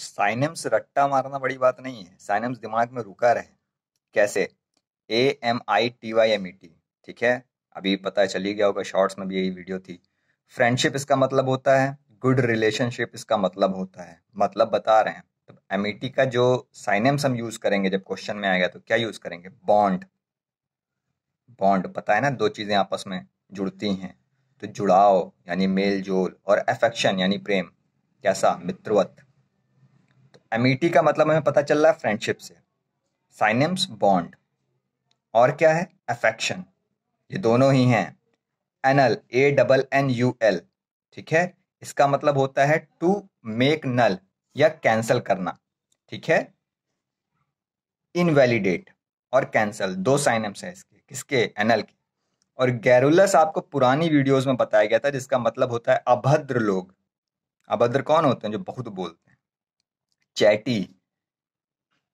साइनम्स रट्टा मारना बड़ी बात नहीं है साइनम्स दिमाग में रुका रहे कैसे A M I T Y M E T ठीक है अभी पता चल चली गया होगा शॉर्ट्स में भी यही वीडियो थी फ्रेंडशिप इसका मतलब होता है गुड रिलेशनशिप इसका मतलब होता है मतलब बता रहे हैं तो टी e का जो साइनम्स हम यूज करेंगे जब क्वेश्चन में आएगा तो क्या यूज करेंगे बॉन्ड बॉन्ड पता है ना दो चीजें आपस में जुड़ती हैं तो जुड़ाव यानी मेल जोल और एफेक्शन यानी प्रेम कैसा मित्रवत एमिटी e का मतलब हमें पता चल रहा है फ्रेंडशिप से साइनम्स बॉन्ड और क्या है अफेक्शन ये दोनों ही हैं annul A double N U L ठीक है इसका मतलब होता है टू मेक नल या कैंसल करना ठीक है इनवैलिडेट और कैंसल दो साइनम्स हैं इसके किसके एनल के और गैरुलस आपको पुरानी वीडियोस में बताया गया था जिसका मतलब होता है अभद्र लोग अभद्र कौन होते हैं जो बहुत बोलते हैं चैटी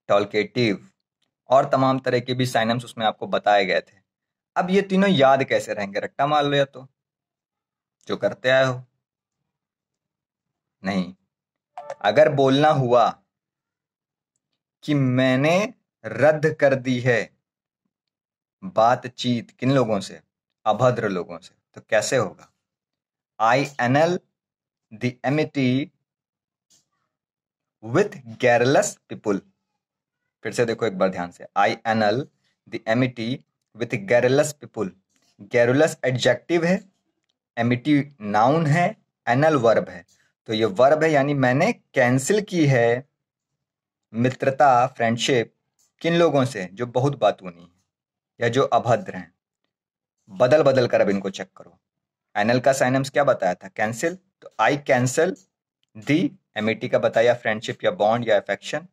टॉलकेटिव और तमाम तरह के भी साइनम्स उसमें आपको बताए गए थे अब ये तीनों याद कैसे रहेंगे रट्टा मार लो या तो जो करते आए हो नहीं अगर बोलना हुआ कि मैंने रद्द कर दी है बातचीत किन लोगों से अभद्र लोगों से तो कैसे होगा I annul the amity with garrulous people फिर से देखो एक बार ध्यान से I annul the with garrulous people garrulous adjective है एमिटी नाउन e है एनल वर्ब है तो ये वर्ब है यानी मैंने कैंसिल की है मित्रता फ्रेंडशिप किन लोगों से जो बहुत बातूनी है या जो अभद्र हैं बदल बदल कर अब इनको चेक करो एनल का साइनम्स क्या बताया था कैंसिल तो आई कैंसिल दी एमिटी का बताया फ्रेंडशिप या बॉन्ड या अफेक्शन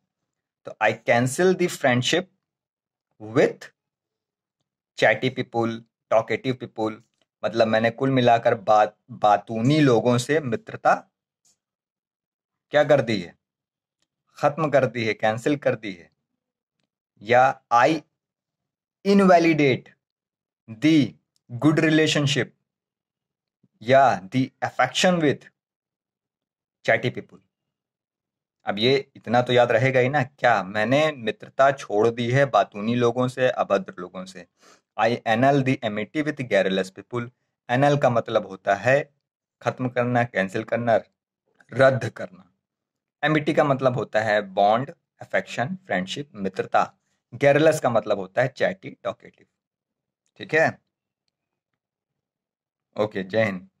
तो I cancel the friendship with chatty people talkative people मतलब मैंने कुल मिलाकर बात बातूनी लोगों से मित्रता क्या कर दी है खत्म कर दी है कैंसिल कर दी है या I invalidate the good relationship या the affection with chatty people अब ये इतना तो याद रहेगा ही ना क्या मैंने मित्रता छोड़ दी है बातूनी लोगों से अभद्र लोगों से I annul the amity with garrulous people L का मतलब होता है खत्म करना कैंसिल करना रद्द करना एमिटी e का मतलब होता है बॉन्ड अफेक्शन फ्रेंडशिप मित्रता गैरलेस का मतलब होता है चैटी टॉकेटिव ठीक है ओके जय हिंद